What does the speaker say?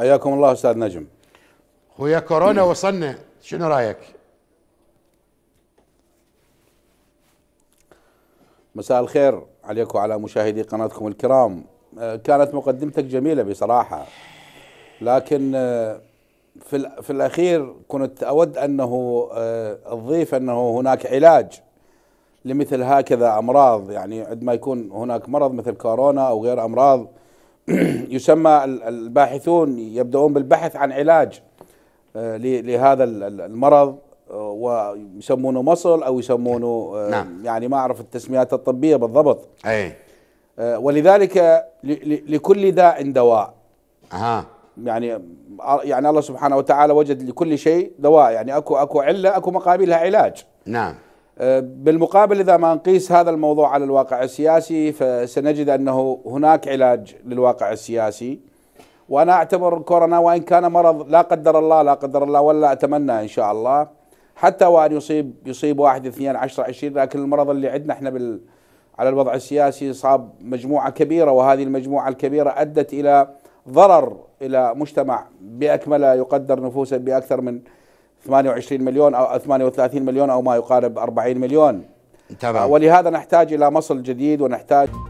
حياكم الله استاذ نجم خويا كورونا وصلنا شنو رايك؟ مساء الخير عليكم وعلى مشاهدي قناتكم الكرام آه، كانت مقدمتك جميله بصراحه لكن آه، في في الاخير كنت اود انه آه، اضيف انه هناك علاج لمثل هكذا امراض يعني عندما يكون هناك مرض مثل كورونا او غير امراض يسمى الباحثون يبدأون بالبحث عن علاج آه، لهذا المرض آه، ويسمونه مصل او يسمونه آه، نعم. يعني ما اعرف التسميات الطبيه بالضبط اي ولذلك لكل داء دواء اها يعني يعني الله سبحانه وتعالى وجد لكل شيء دواء يعني اكو اكو عله اكو مقابلها علاج نعم بالمقابل اذا ما نقيس هذا الموضوع على الواقع السياسي فسنجد انه هناك علاج للواقع السياسي وانا اعتبر كورونا وان كان مرض لا قدر الله لا قدر الله ولا اتمنى ان شاء الله حتى وان يصيب يصيب واحد اثنين عشرة عشرين لكن المرض اللي عندنا احنا بال على الوضع السياسي صاب مجموعه كبيره وهذه المجموعه الكبيره ادت الى ضرر الى مجتمع باكمله يقدر نفوسه باكثر من 28 مليون أو 38 مليون أو ما يقارب 40 مليون تمام. آه، ولهذا نحتاج إلى مصل جديد ونحتاج